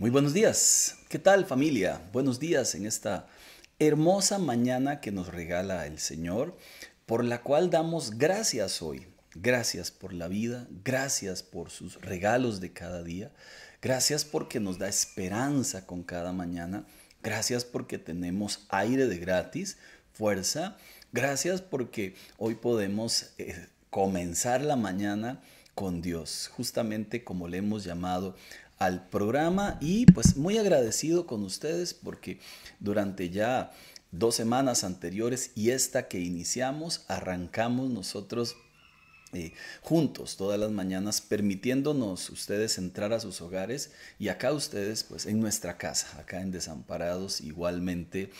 Muy buenos días. ¿Qué tal familia? Buenos días en esta hermosa mañana que nos regala el Señor, por la cual damos gracias hoy. Gracias por la vida, gracias por sus regalos de cada día, gracias porque nos da esperanza con cada mañana, gracias porque tenemos aire de gratis, fuerza, gracias porque hoy podemos eh, comenzar la mañana con Dios, justamente como le hemos llamado al programa y pues muy agradecido con ustedes porque durante ya dos semanas anteriores y esta que iniciamos, arrancamos nosotros eh, juntos todas las mañanas, permitiéndonos ustedes entrar a sus hogares y acá ustedes, pues en nuestra casa, acá en Desamparados, igualmente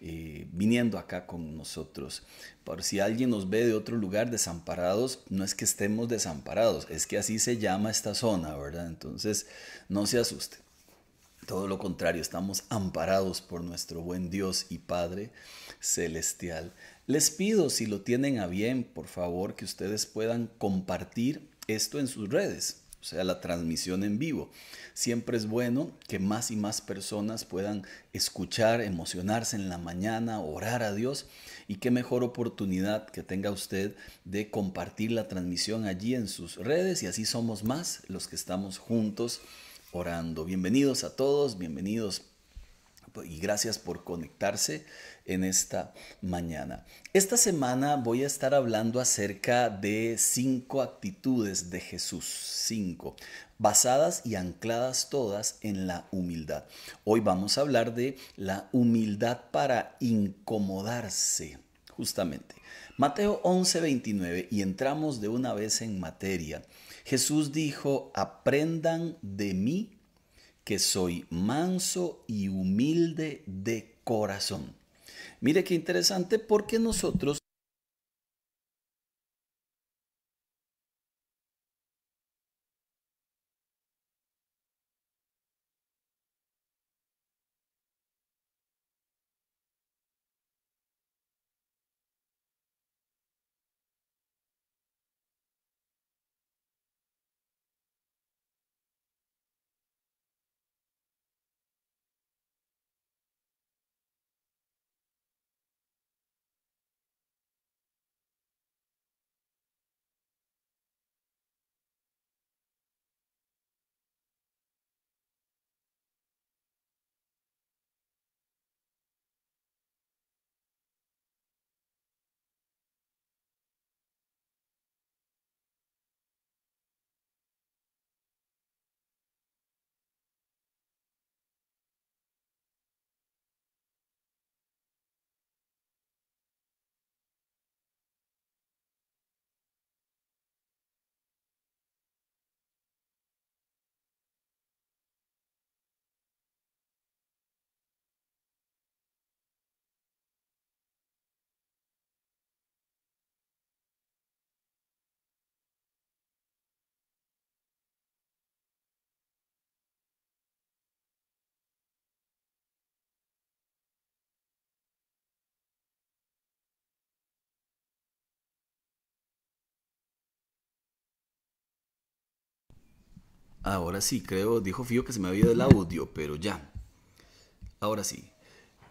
eh, viniendo acá con nosotros. Por si alguien nos ve de otro lugar desamparados, no es que estemos desamparados, es que así se llama esta zona, ¿verdad? Entonces, no se asuste Todo lo contrario, estamos amparados por nuestro buen Dios y Padre Celestial. Les pido, si lo tienen a bien, por favor, que ustedes puedan compartir esto en sus redes o sea, la transmisión en vivo. Siempre es bueno que más y más personas puedan escuchar, emocionarse en la mañana, orar a Dios y qué mejor oportunidad que tenga usted de compartir la transmisión allí en sus redes y así somos más los que estamos juntos orando. Bienvenidos a todos, bienvenidos y gracias por conectarse en esta mañana. Esta semana voy a estar hablando acerca de cinco actitudes de Jesús, cinco, basadas y ancladas todas en la humildad. Hoy vamos a hablar de la humildad para incomodarse, justamente. Mateo 29, y entramos de una vez en materia. Jesús dijo, aprendan de mí que soy manso y humilde de corazón. Mire qué interesante porque nosotros Ahora sí, creo, dijo Fío que se me había ido el audio, pero ya. Ahora sí.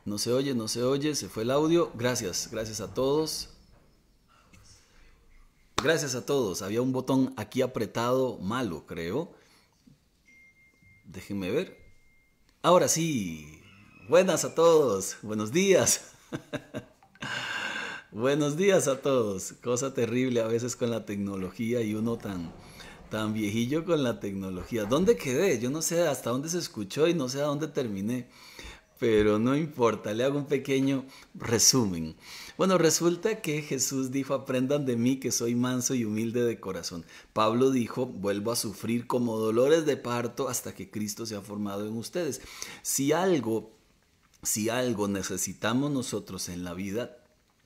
No se oye, no se oye, se fue el audio. Gracias, gracias a todos. Gracias a todos. Había un botón aquí apretado malo, creo. Déjenme ver. Ahora sí. Buenas a todos. Buenos días. Buenos días a todos. Cosa terrible a veces con la tecnología y uno tan Tan viejillo con la tecnología. ¿Dónde quedé? Yo no sé hasta dónde se escuchó y no sé a dónde terminé. Pero no importa, le hago un pequeño resumen. Bueno, resulta que Jesús dijo, aprendan de mí que soy manso y humilde de corazón. Pablo dijo, vuelvo a sufrir como dolores de parto hasta que Cristo se ha formado en ustedes. Si algo, si algo necesitamos nosotros en la vida,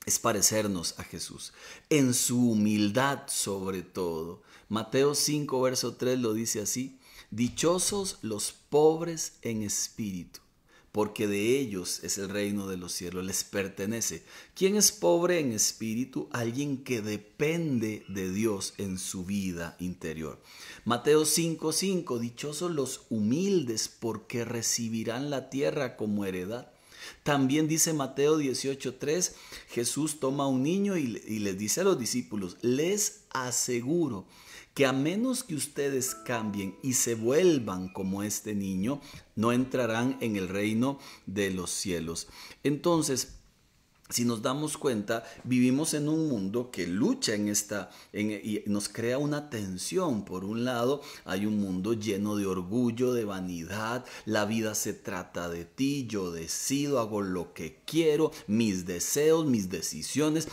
es parecernos a Jesús, en su humildad sobre todo. Mateo 5, verso 3 lo dice así, Dichosos los pobres en espíritu, porque de ellos es el reino de los cielos, les pertenece. ¿Quién es pobre en espíritu? Alguien que depende de Dios en su vida interior. Mateo 5, 5, dichosos los humildes, porque recibirán la tierra como heredad. También dice Mateo 18:3, Jesús toma a un niño y, y les dice a los discípulos, les aseguro que a menos que ustedes cambien y se vuelvan como este niño, no entrarán en el reino de los cielos. Entonces, si nos damos cuenta, vivimos en un mundo que lucha en esta, y nos crea una tensión. Por un lado, hay un mundo lleno de orgullo, de vanidad, la vida se trata de ti, yo decido, hago lo que quiero, mis deseos, mis decisiones.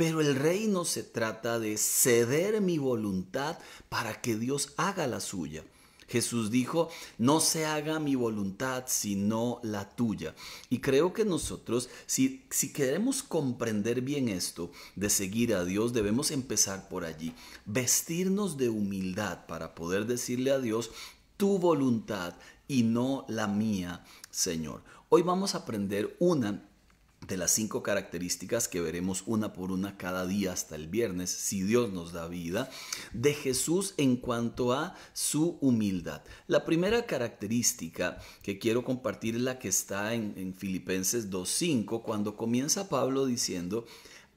Pero el reino se trata de ceder mi voluntad para que Dios haga la suya. Jesús dijo, no se haga mi voluntad sino la tuya. Y creo que nosotros, si, si, queremos comprender bien esto de seguir a Dios, debemos empezar por allí, vestirnos de humildad para poder decirle a Dios, tu voluntad y no la mía, Señor. Hoy vamos a aprender una de las cinco características que veremos una por una cada día hasta el viernes, si Dios nos da vida, de Jesús en cuanto a su humildad. La primera característica que quiero compartir es la que está en, Filipenses 2.5, cuando comienza Pablo diciendo,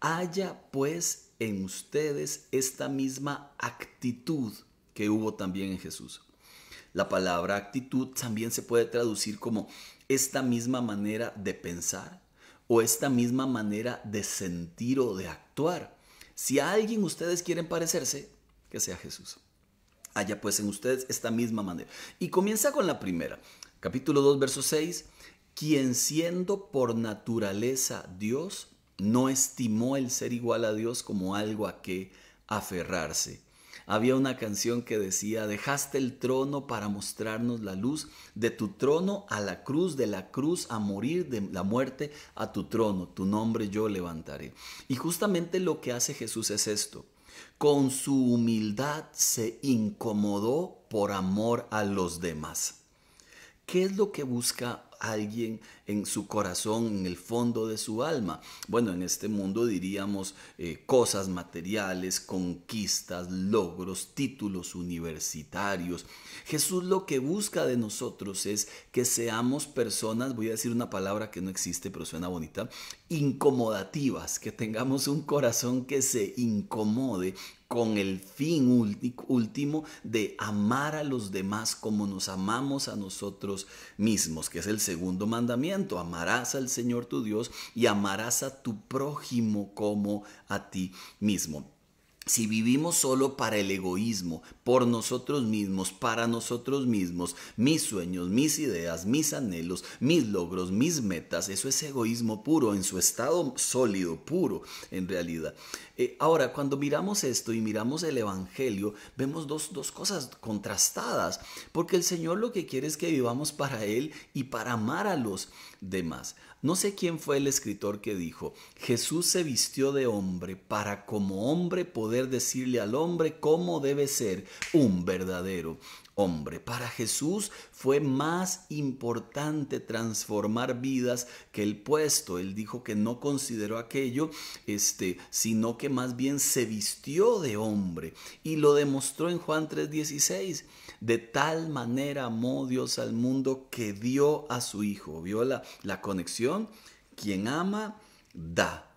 haya pues en ustedes esta misma actitud que hubo también en Jesús. La palabra actitud también se puede traducir como esta misma manera de pensar, o esta misma manera de sentir o de actuar. Si a alguien ustedes quieren parecerse, que sea Jesús. Haya pues en ustedes esta misma manera. Y comienza con la primera, capítulo 2, verso 6, quien siendo por naturaleza Dios, no estimó el ser igual a Dios como algo a que aferrarse había una canción que decía, dejaste el trono para mostrarnos la luz, de tu trono a la cruz, de la cruz a morir, de la muerte a tu trono, tu nombre yo levantaré. Y justamente lo que hace Jesús es esto. Con su humildad se incomodó por amor a los demás. ¿Qué es lo que busca alguien en su corazón, en el fondo de su alma. Bueno, en este mundo diríamos eh, cosas materiales, conquistas, logros, títulos universitarios. Jesús lo que busca de nosotros es que seamos personas, voy a decir una palabra que no existe, pero suena bonita, incomodativas, que tengamos un corazón que se incomode con el fin último de amar a los demás como nos amamos a nosotros mismos, que es el segundo mandamiento Amarás al Señor tu Dios y amarás a tu prójimo como a ti mismo. Si vivimos solo para el egoísmo, por nosotros mismos, para nosotros mismos, mis sueños, mis ideas, mis anhelos, mis logros, mis metas, eso es egoísmo puro, en su estado sólido, puro, en realidad. Eh, ahora, cuando miramos esto y miramos el Evangelio, vemos dos, dos cosas contrastadas, porque el Señor lo que quiere es que vivamos para Él y para amar a los demás. No sé quién fue el escritor que dijo, Jesús se vistió de hombre para como hombre poder decirle al hombre cómo debe ser un verdadero hombre. Para Jesús fue más importante transformar vidas que el puesto. Él dijo que no consideró aquello, este, sino que más bien se vistió de hombre y lo demostró en Juan 3:16. De tal manera amó Dios al mundo que dio a su Hijo. ¿Vio la, la conexión? Quien ama, da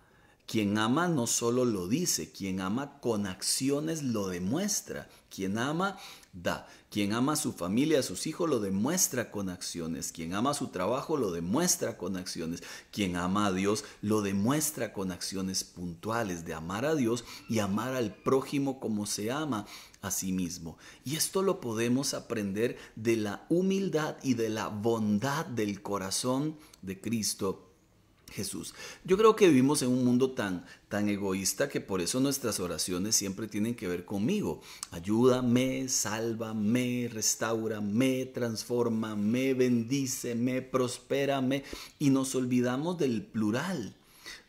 quien ama no solo lo dice, quien ama con acciones lo demuestra. Quien ama da. Quien ama a su familia, a sus hijos, lo demuestra con acciones. Quien ama su trabajo, lo demuestra con acciones. Quien ama a Dios, lo demuestra con acciones puntuales de amar a Dios y amar al prójimo como se ama a sí mismo. Y esto lo podemos aprender de la humildad y de la bondad del corazón de Cristo Jesús. Yo creo que vivimos en un mundo tan, tan egoísta que por eso nuestras oraciones siempre tienen que ver conmigo. Ayúdame, sálvame, me bendice, me prospérame. Y nos olvidamos del plural.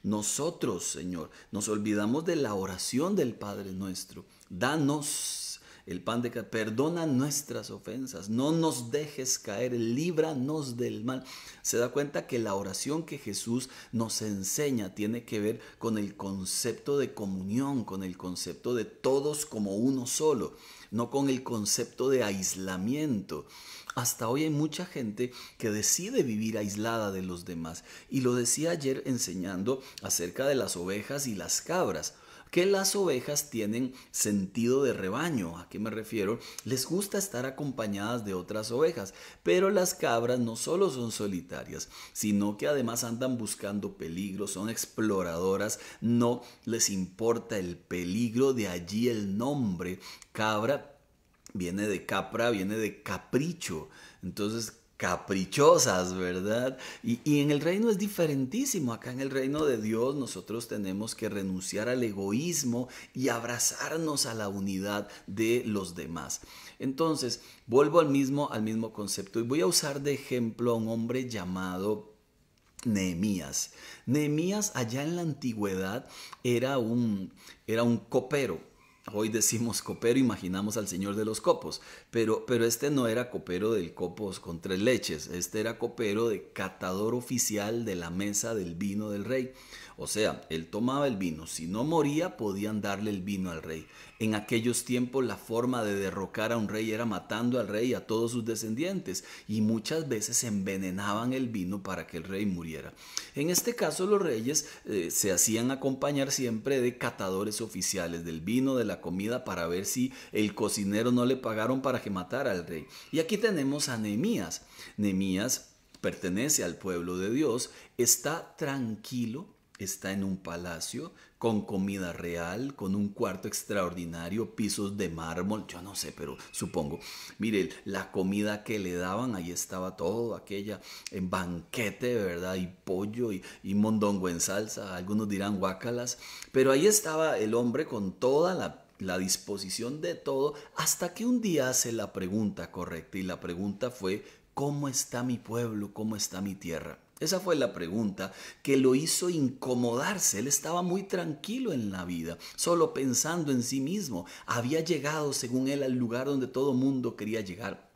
Nosotros, Señor, nos olvidamos de la oración del Padre nuestro. Danos, el pan de cada Perdona nuestras ofensas, no nos dejes caer, líbranos del mal. Se da cuenta que la oración que Jesús nos enseña tiene que ver con el concepto de comunión, con el concepto de todos como uno solo, no con el concepto de aislamiento. Hasta hoy hay mucha gente que decide vivir aislada de los demás. Y lo decía ayer enseñando acerca de las ovejas y las cabras que las ovejas tienen sentido de rebaño. ¿A qué me refiero? Les gusta estar acompañadas de otras ovejas, pero las cabras no solo son solitarias, sino que además andan buscando peligro, son exploradoras, no les importa el peligro, de allí el nombre cabra viene de capra, viene de capricho. Entonces, caprichosas, ¿verdad? Y, en el reino es diferentísimo. Acá en el reino de Dios nosotros tenemos que renunciar al egoísmo y abrazarnos a la unidad de los demás. Entonces, vuelvo al mismo, al mismo concepto y voy a usar de ejemplo a un hombre llamado Nehemías. Nehemías allá en la antigüedad era un, era un copero, Hoy decimos copero, imaginamos al señor de los copos, pero, pero este no era copero del copos con tres leches, este era copero de catador oficial de la mesa del vino del rey. O sea, él tomaba el vino, si no moría podían darle el vino al rey. En aquellos tiempos la forma de derrocar a un rey era matando al rey y a todos sus descendientes y muchas veces envenenaban el vino para que el rey muriera. En este caso los reyes eh, se hacían acompañar siempre de catadores oficiales del vino, de la comida para ver si el cocinero no le pagaron para que matara al rey. Y aquí tenemos a Nemías. Nemías pertenece al pueblo de Dios, está tranquilo está en un palacio con comida real, con un cuarto extraordinario, pisos de mármol, yo no sé, pero supongo. Mire, la comida que le daban, ahí estaba todo, aquella en banquete, ¿verdad? Y pollo y, mondongo en salsa, algunos dirán guacalas, pero ahí estaba el hombre con toda la la disposición de todo, hasta que un día hace la pregunta correcta y la pregunta fue, ¿cómo está mi pueblo? ¿Cómo está mi tierra? Esa fue la pregunta que lo hizo incomodarse. Él estaba muy tranquilo en la vida, solo pensando en sí mismo. Había llegado, según él, al lugar donde todo mundo quería llegar,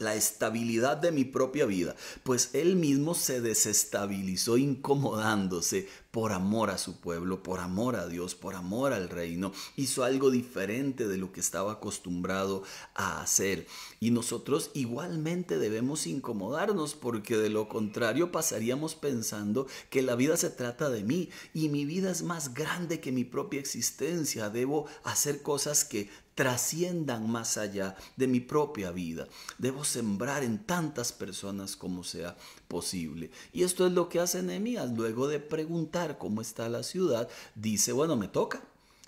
la estabilidad de mi propia vida, pues él mismo se desestabilizó incomodándose por amor a su pueblo, por amor a Dios, por amor al reino. Hizo algo diferente de lo que estaba acostumbrado a hacer. Y nosotros igualmente debemos incomodarnos porque de lo contrario pasaríamos pensando que la vida se trata de mí y mi vida es más grande que mi propia existencia. Debo hacer cosas que trasciendan más allá de mi propia vida. Debo sembrar en tantas personas como sea posible. Y esto es lo que hace Nehemías. Luego de preguntar cómo está la ciudad, dice, bueno, me toca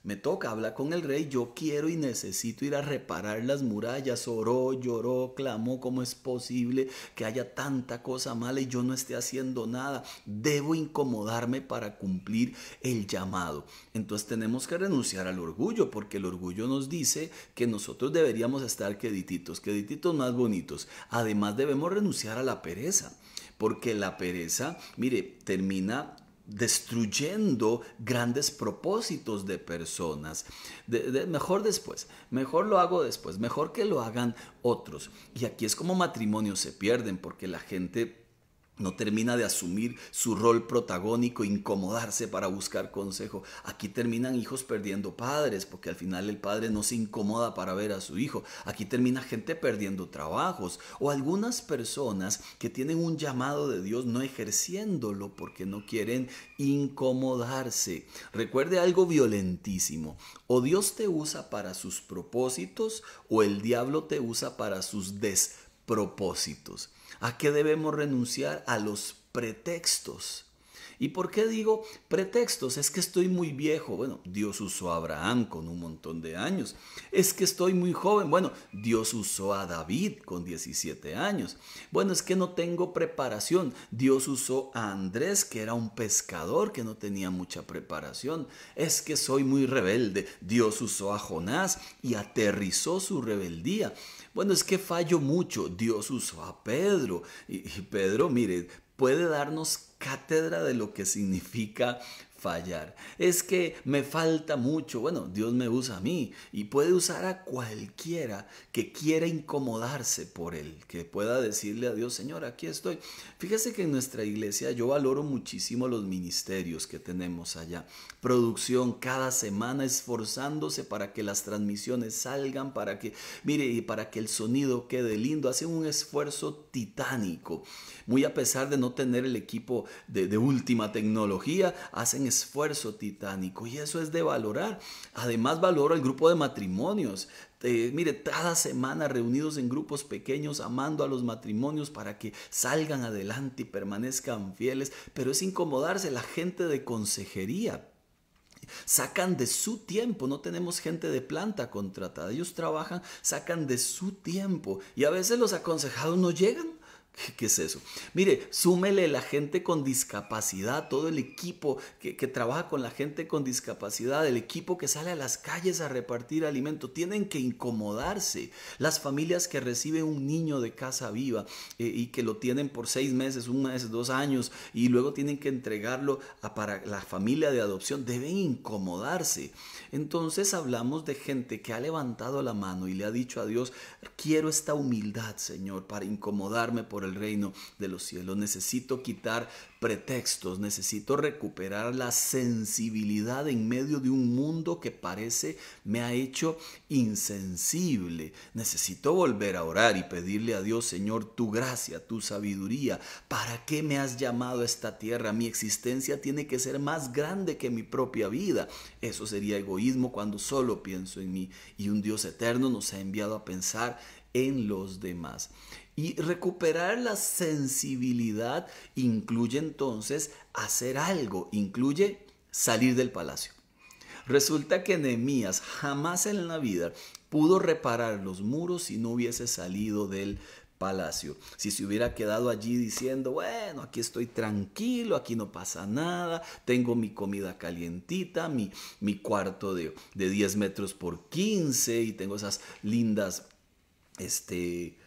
me toca hablar con el rey, yo quiero y necesito ir a reparar las murallas, oró, lloró, clamó, ¿cómo es posible que haya tanta cosa mala y yo no esté haciendo nada? Debo incomodarme para cumplir el llamado. Entonces tenemos que renunciar al orgullo, porque el orgullo nos dice que nosotros deberíamos estar quedititos, quedititos más bonitos. Además debemos renunciar a la pereza, porque la pereza, mire, termina destruyendo grandes propósitos de personas. mejor después, mejor lo hago después, mejor que lo hagan otros. Y aquí es como matrimonios se pierden porque la gente no termina de asumir su rol protagónico, incomodarse para buscar consejo. Aquí terminan hijos perdiendo padres, porque al final el padre no se incomoda para ver a su hijo. Aquí termina gente perdiendo trabajos o algunas personas que tienen un llamado de Dios no ejerciéndolo porque no quieren incomodarse. Recuerde algo violentísimo. O Dios te usa para sus propósitos o el diablo te usa para sus despropósitos. ¿A qué debemos renunciar? A los pretextos. ¿Y por qué digo pretextos? Es que estoy muy viejo. Bueno, Dios usó a Abraham con un montón de años. Es que estoy muy joven. Bueno, Dios usó a David con 17 años. Bueno, es que no tengo preparación. Dios usó a Andrés, que era un pescador que no tenía mucha preparación. Es que soy muy rebelde. Dios usó a Jonás y aterrizó su rebeldía. Bueno, es que falló mucho. Dios usó a Pedro. Y, y Pedro, mire, puede darnos cátedra de lo que significa es que me falta mucho. Bueno, Dios me usa a mí y puede usar a cualquiera que quiera incomodarse por él, que pueda decirle a Dios, Señor, aquí estoy. Fíjese que en nuestra iglesia yo valoro muchísimo los ministerios que tenemos allá. Producción cada semana esforzándose para que las transmisiones salgan, para que, mire, y para que el sonido quede lindo. Hacen un esfuerzo titánico. Muy a pesar de no tener el equipo de, última tecnología, hacen esfuerzo titánico y eso es de valorar. Además valoro el grupo de matrimonios. Eh, mire, cada semana reunidos en grupos pequeños, amando a los matrimonios para que salgan adelante y permanezcan fieles, pero es incomodarse la gente de consejería, sacan de su tiempo, no tenemos gente de planta contratada, ellos trabajan, sacan de su tiempo y a veces los aconsejados no llegan. ¿Qué es eso? Mire, súmele la gente con discapacidad, todo el equipo que, trabaja con la gente con discapacidad, el equipo que sale a las calles a repartir alimento, tienen que incomodarse. Las familias que reciben un niño de casa viva eh, y que lo tienen por seis meses, un mes, dos años y luego tienen que entregarlo para la familia de adopción, deben incomodarse. Entonces hablamos de gente que ha levantado la mano y le ha dicho a Dios, quiero esta humildad, Señor, para incomodarme por el reino de los cielos. Necesito quitar pretextos, necesito recuperar la sensibilidad en medio de un mundo que parece me ha hecho insensible. Necesito volver a orar y pedirle a Dios, Señor, tu gracia, tu sabiduría. ¿Para qué me has llamado a esta tierra? Mi existencia tiene que ser más grande que mi propia vida. Eso sería egoísmo cuando solo pienso en mí. Y un Dios eterno nos ha enviado a pensar en los demás. Y recuperar la sensibilidad incluye entonces hacer algo, incluye salir del palacio. Resulta que Nehemías jamás en la vida pudo reparar los muros si no hubiese salido del palacio. Si se hubiera quedado allí diciendo, bueno, aquí estoy tranquilo, aquí no pasa nada, tengo mi comida calientita, mi, mi cuarto de, de 10 metros por 15 y tengo esas lindas, este,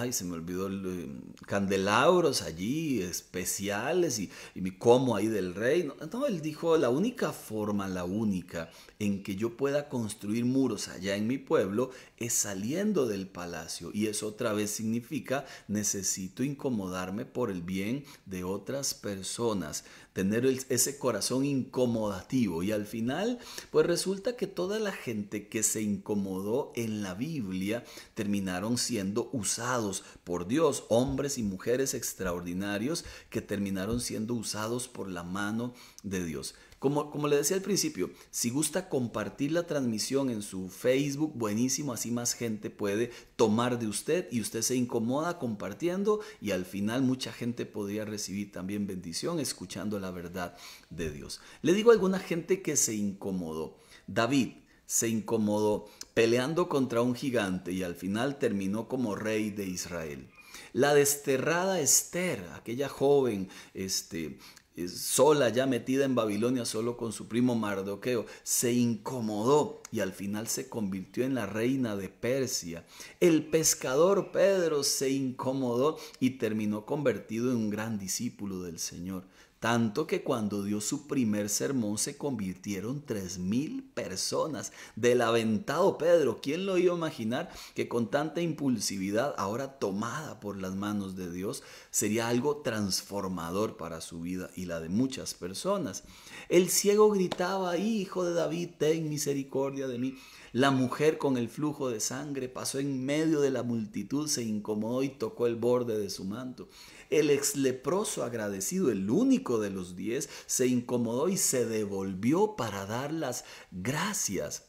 ay, se me olvidó, el eh, candelabros allí, especiales, y, mi como ahí del rey. Entonces él dijo, la única forma, la única en que yo pueda construir muros allá en mi pueblo es saliendo del palacio. Y eso otra vez significa, necesito incomodarme por el bien de otras personas, tener ese corazón incomodativo. Y al final, pues resulta que toda la gente que se incomodó en la Biblia terminaron siendo usados por Dios, hombres y mujeres extraordinarios que terminaron siendo usados por la mano de Dios. Como, le decía al principio, si gusta compartir la transmisión en su Facebook, buenísimo, así más gente puede tomar de usted y usted se incomoda compartiendo y al final mucha gente podría recibir también bendición escuchando la verdad de Dios. Le digo a alguna gente que se incomodó. David, se incomodó peleando contra un gigante y al final terminó como rey de Israel. La desterrada Esther, aquella joven este, eh, sola ya metida en Babilonia solo con su primo Mardoqueo, se incomodó y al final se convirtió en la reina de Persia. El pescador Pedro se incomodó y terminó convertido en un gran discípulo del Señor. Tanto que cuando dio su primer sermón se convirtieron tres mil personas del aventado Pedro. ¿Quién lo iba a imaginar que con tanta impulsividad, ahora tomada por las manos de Dios, sería algo transformador para su vida y la de muchas personas? El ciego gritaba, Hijo de David, ten misericordia de mí. La mujer con el flujo de sangre pasó en medio de la multitud, se incomodó y tocó el borde de su manto. El ex leproso agradecido, el único de los diez, se incomodó y se devolvió para dar las gracias.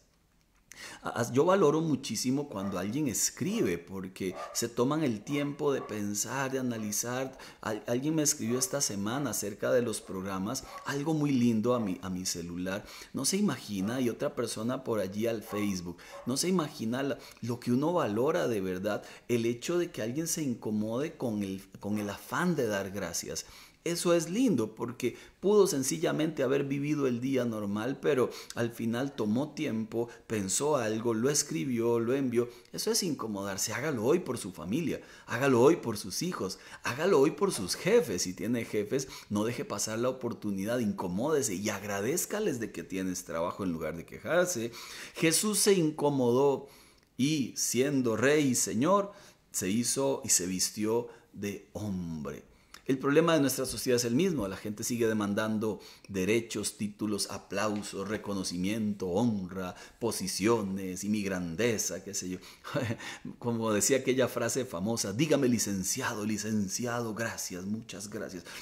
Ah, ah, yo valoro muchísimo cuando alguien escribe porque se toman el tiempo de pensar, de analizar. alguien me escribió esta semana acerca de los programas, algo muy lindo a mi, celular. No se imagina, y otra persona por allí al Facebook, no se imagina lo que uno valora de verdad, el hecho de que alguien se incomode con el, con el afán de dar gracias. Eso es lindo porque pudo sencillamente haber vivido el día normal, pero al final tomó tiempo, pensó algo, lo escribió, lo envió. Eso es incomodarse. Hágalo hoy por su familia, hágalo hoy por sus hijos, hágalo hoy por sus jefes. Si tiene jefes, no deje pasar la oportunidad, incomódese y agradezcales de que tienes trabajo en lugar de quejarse. Jesús se incomodó y siendo rey y señor, se hizo y se vistió de hombre el problema de nuestra sociedad es el mismo. La gente sigue demandando derechos, títulos, aplausos, reconocimiento, honra, posiciones y mi grandeza, qué sé yo. Como decía aquella frase famosa, dígame licenciado, licenciado, gracias, muchas gracias.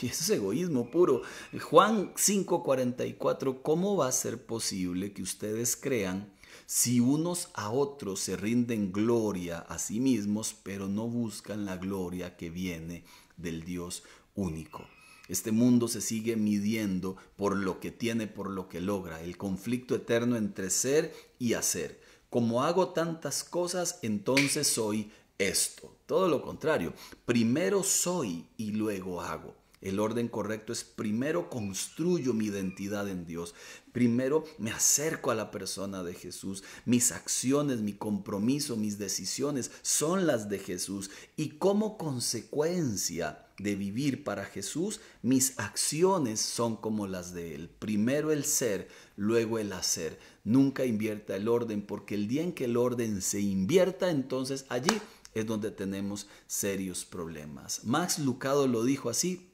Y eso es egoísmo puro. Juan 5:44, ¿cómo va a ser posible que ustedes crean si unos a otros se rinden gloria a sí mismos, pero no buscan la gloria que viene del Dios único. Este mundo se sigue midiendo por lo que tiene, por lo que logra, el conflicto eterno entre ser y hacer. Como hago tantas cosas, entonces soy esto. Todo lo contrario, primero soy y luego hago. El orden correcto es primero construyo mi identidad en Dios, Primero me acerco a la persona de Jesús. Mis acciones, mi compromiso, mis decisiones son las de Jesús. Y como consecuencia de vivir para Jesús, mis acciones son como las de Él. Primero el ser, luego el hacer. Nunca invierta el orden, porque el día en que el orden se invierta, entonces allí es donde tenemos serios problemas. Max Lucado lo dijo así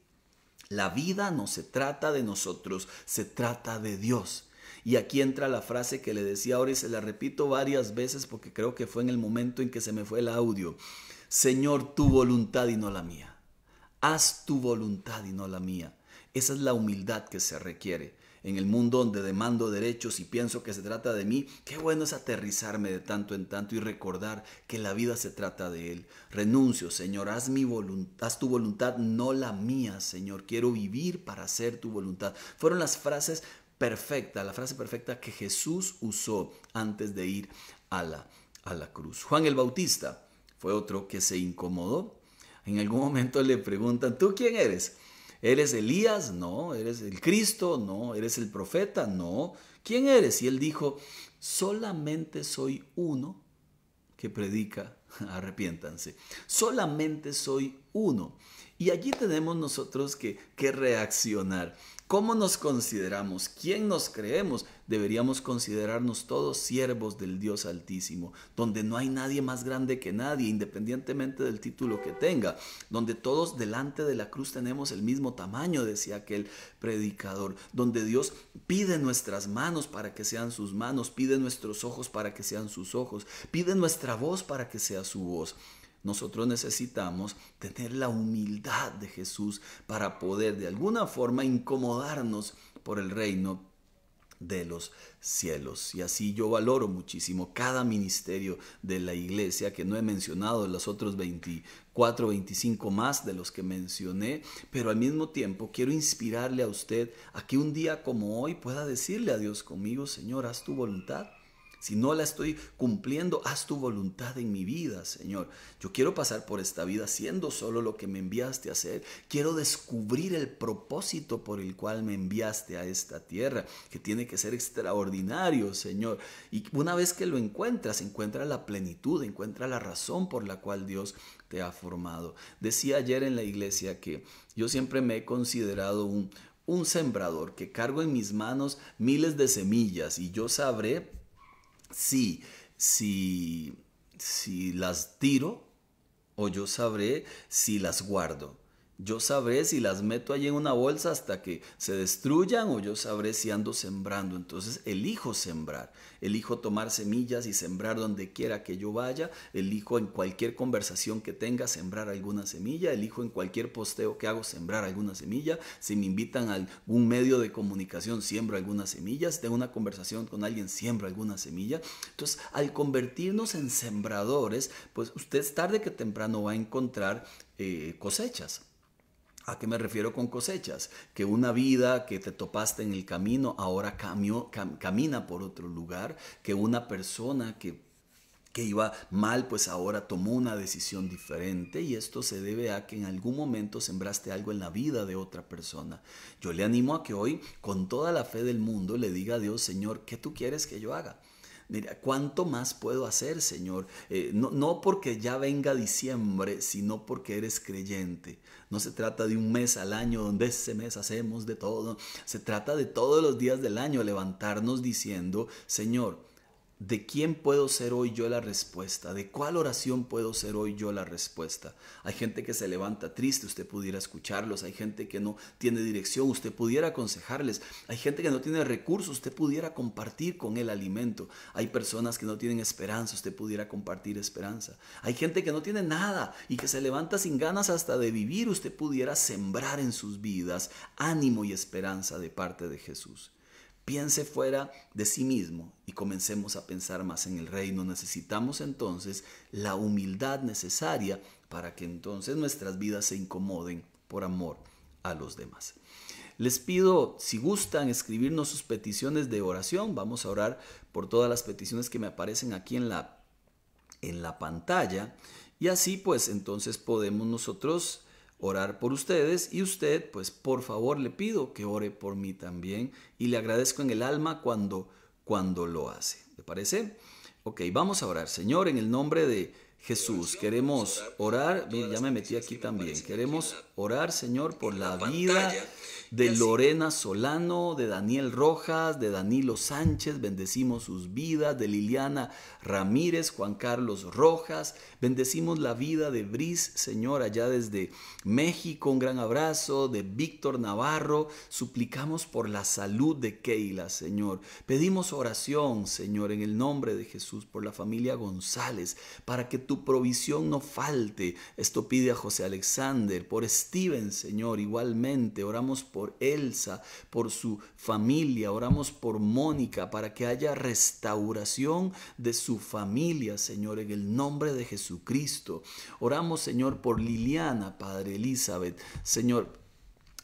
la vida no se trata de nosotros, se trata de Dios. Y aquí entra la frase que le decía ahora y se la repito varias veces porque creo que fue en el momento en que se me fue el audio. Señor, tu voluntad y no la mía. Haz tu voluntad y no la mía. Esa es la humildad que se requiere en el mundo donde demando derechos y pienso que se trata de mí, qué bueno es aterrizarme de tanto en tanto y recordar que la vida se trata de Él. Renuncio, Señor, haz, mi tu voluntad, no la mía, Señor. Quiero vivir para hacer tu voluntad. Fueron las frases perfectas, la frase perfecta que Jesús usó antes de ir a la, a la cruz. Juan el Bautista fue otro que se incomodó. En algún momento le preguntan, ¿tú quién eres? ¿Eres Elías? No. ¿Eres el Cristo? No. ¿Eres el profeta? No. ¿Quién eres? Y él dijo, solamente soy uno que predica, arrepiéntanse. Solamente soy uno. Y allí tenemos nosotros que, reaccionar. ¿Cómo nos consideramos? ¿Quién nos creemos? deberíamos considerarnos todos siervos del Dios Altísimo, donde no hay nadie más grande que nadie, independientemente del título que tenga, donde todos delante de la cruz tenemos el mismo tamaño, decía aquel predicador, donde Dios pide nuestras manos para que sean sus manos, pide nuestros ojos para que sean sus ojos, pide nuestra voz para que sea su voz. Nosotros necesitamos tener la humildad de Jesús para poder de alguna forma incomodarnos por el reino de los cielos. Y así yo valoro muchísimo cada ministerio de la iglesia que no he mencionado, los otros 24, 25 más de los que mencioné, pero al mismo tiempo quiero inspirarle a usted a que un día como hoy pueda decirle a Dios conmigo, Señor, haz tu voluntad si no la estoy cumpliendo, haz tu voluntad en mi vida, Señor. Yo quiero pasar por esta vida haciendo solo lo que me enviaste a hacer. Quiero descubrir el propósito por el cual me enviaste a esta tierra, que tiene que ser extraordinario, Señor. Y una vez que lo encuentras, encuentra la plenitud, encuentra la razón por la cual Dios te ha formado. Decía ayer en la iglesia que yo siempre me he considerado un, un sembrador, que cargo en mis manos miles de semillas y yo sabré Sí, si, si las tiro o yo sabré si las guardo. Yo sabré si las meto allí en una bolsa hasta que se destruyan o yo sabré si ando sembrando. Entonces elijo sembrar, elijo tomar semillas y sembrar donde quiera que yo vaya, elijo en cualquier conversación que tenga sembrar alguna semilla, elijo en cualquier posteo que hago sembrar alguna semilla, si me invitan a algún medio de comunicación siembro algunas semillas, si tengo una conversación con alguien siembro alguna semilla. Entonces al convertirnos en sembradores, pues usted tarde que temprano va a encontrar eh, cosechas. ¿A qué me refiero con cosechas? Que una vida que te topaste en el camino ahora camina por otro lugar, que una persona que que iba mal, pues ahora tomó una decisión diferente y esto se debe a que en algún momento sembraste algo en la vida de otra persona. Yo le animo a que hoy, con toda la fe del mundo, le diga a Dios, Señor, ¿qué tú quieres que yo haga? Mira, ¿cuánto más puedo hacer, Señor? Eh, no, no porque ya venga diciembre, sino porque eres creyente. No se trata de un mes al año donde ese mes hacemos de todo. Se trata de todos los días del año levantarnos diciendo, Señor, ¿De quién puedo ser hoy yo la respuesta? ¿De cuál oración puedo ser hoy yo la respuesta? Hay gente que se levanta triste, usted pudiera escucharlos. Hay gente que no tiene dirección, usted pudiera aconsejarles. Hay gente que no tiene recursos, usted pudiera compartir con el alimento. Hay personas que no tienen esperanza, usted pudiera compartir esperanza. Hay gente que no tiene nada y que se levanta sin ganas hasta de vivir, usted pudiera sembrar en sus vidas ánimo y esperanza de parte de Jesús. Piense fuera de sí mismo y comencemos a pensar más en el reino. Necesitamos entonces la humildad necesaria para que entonces nuestras vidas se incomoden por amor a los demás. Les pido, si gustan, escribirnos sus peticiones de oración. Vamos a orar por todas las peticiones que me aparecen aquí en la, en la pantalla. Y así pues entonces podemos nosotros orar por ustedes y usted, pues por favor le pido que ore por mí también y le agradezco en el alma cuando, cuando lo hace. ¿Le parece? Ok, vamos a orar. Señor, en el nombre de Jesús, queremos orar, mira, ya me metí aquí también, queremos orar, Señor, por la vida de Lorena Solano, de Daniel Rojas, de Danilo Sánchez, bendecimos sus vidas, de Liliana Ramírez, Juan Carlos Rojas, bendecimos la vida de Bris, Señor, allá desde México, un gran abrazo, de Víctor Navarro, suplicamos por la salud de Keila, Señor, pedimos oración, Señor, en el nombre de Jesús, por la familia González, para que tu provisión no falte, esto pide a José Alexander, por Steven, Señor, igualmente, oramos por por Elsa, por su familia, oramos por Mónica, para que haya restauración de su familia, Señor, en el nombre de Jesucristo. Oramos, Señor, por Liliana, Padre Elizabeth, Señor,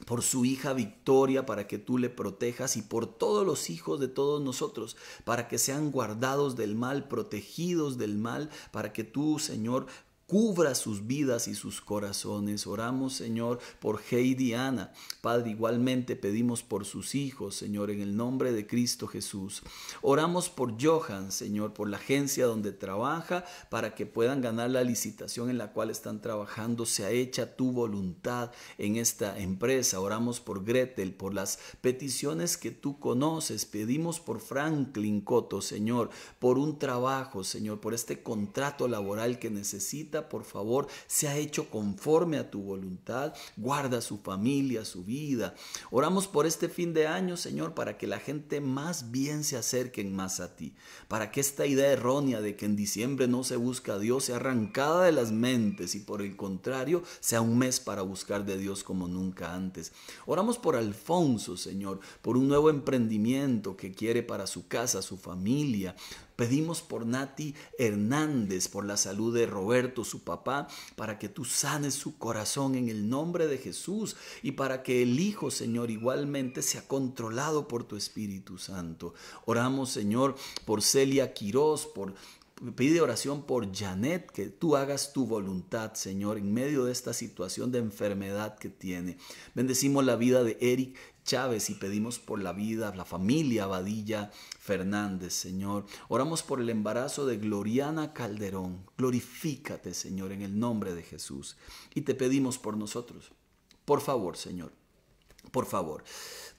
por su hija Victoria, para que tú le protejas, y por todos los hijos de todos nosotros, para que sean guardados del mal, protegidos del mal, para que tú, Señor, cubra sus vidas y sus corazones. Oramos, Señor, por Heidi Ana. Padre, igualmente pedimos por sus hijos, Señor, en el nombre de Cristo Jesús. Oramos por Johan, Señor, por la agencia donde trabaja, para que puedan ganar la licitación en la cual están trabajando. Sea hecha tu voluntad en esta empresa. Oramos por Gretel, por las peticiones que tú conoces. Pedimos por Franklin Coto, Señor, por un trabajo, Señor, por este contrato laboral que necesita por favor, se ha hecho conforme a tu voluntad. Guarda su familia, su vida. Oramos por este fin de año, Señor, para que la gente más bien se acerquen más a ti. Para que esta idea errónea de que en diciembre no se busca a Dios sea arrancada de las mentes y por el contrario sea un mes para buscar de Dios como nunca antes. Oramos por Alfonso, Señor, por un nuevo emprendimiento que quiere para su casa, su familia, Pedimos por Nati Hernández, por la salud de Roberto, su papá, para que tú sanes su corazón en el nombre de Jesús y para que el Hijo, Señor, igualmente sea controlado por tu Espíritu Santo. Oramos, Señor, por Celia Quiroz, por pide oración por Janet, que tú hagas tu voluntad, Señor, en medio de esta situación de enfermedad que tiene. Bendecimos la vida de Eric Chávez y pedimos por la vida, la familia Badilla Fernández, Señor. Oramos por el embarazo de Gloriana Calderón. Glorifícate, Señor, en el nombre de Jesús. Y te pedimos por nosotros. Por favor, Señor. Por favor,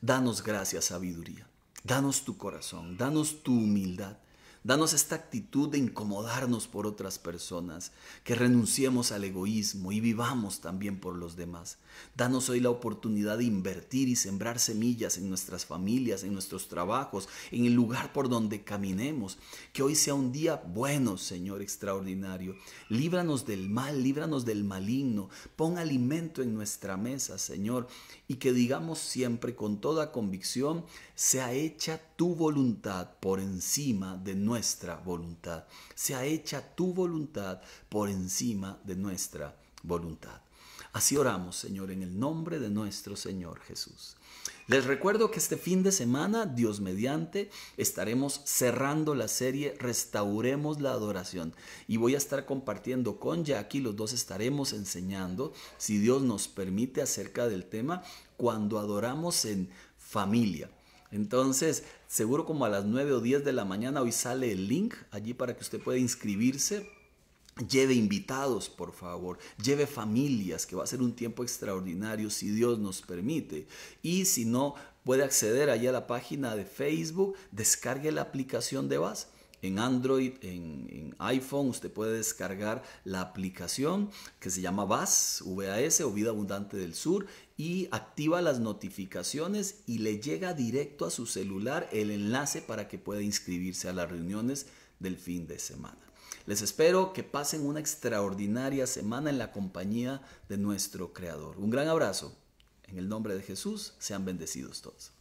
danos gracias sabiduría. Danos tu corazón, danos tu humildad Danos esta actitud de incomodarnos por otras personas, que renunciemos al egoísmo y vivamos también por los demás. Danos hoy la oportunidad de invertir y sembrar semillas en nuestras familias, en nuestros trabajos, en el lugar por donde caminemos. Que hoy sea un día bueno, Señor, extraordinario. Líbranos del mal, líbranos del maligno. Pon alimento en nuestra mesa, Señor, y que digamos siempre con toda convicción, sea hecha tu voluntad por encima de nuestra voluntad, sea hecha tu voluntad por encima de nuestra voluntad. Así oramos, Señor, en el nombre de nuestro Señor Jesús. Les recuerdo que este fin de semana, Dios mediante, estaremos cerrando la serie Restauremos la Adoración. Y voy a estar compartiendo con Jackie, los dos estaremos enseñando, si Dios nos permite, acerca del tema cuando adoramos en familia. Entonces, seguro como a las 9 o 10 de la mañana hoy sale el link allí para que usted pueda inscribirse. Lleve invitados, por favor. Lleve familias, que va a ser un tiempo extraordinario si Dios nos permite. Y si no, puede acceder allí a la página de Facebook, descargue la aplicación de VAS en Android, en, iPhone, usted puede descargar la aplicación que se llama VAS, VAS o Vida Abundante del Sur y activa las notificaciones y le llega directo a su celular el enlace para que pueda inscribirse a las reuniones del fin de semana. Les espero que pasen una extraordinaria semana en la compañía de nuestro Creador. Un gran abrazo. En el nombre de Jesús, sean bendecidos todos.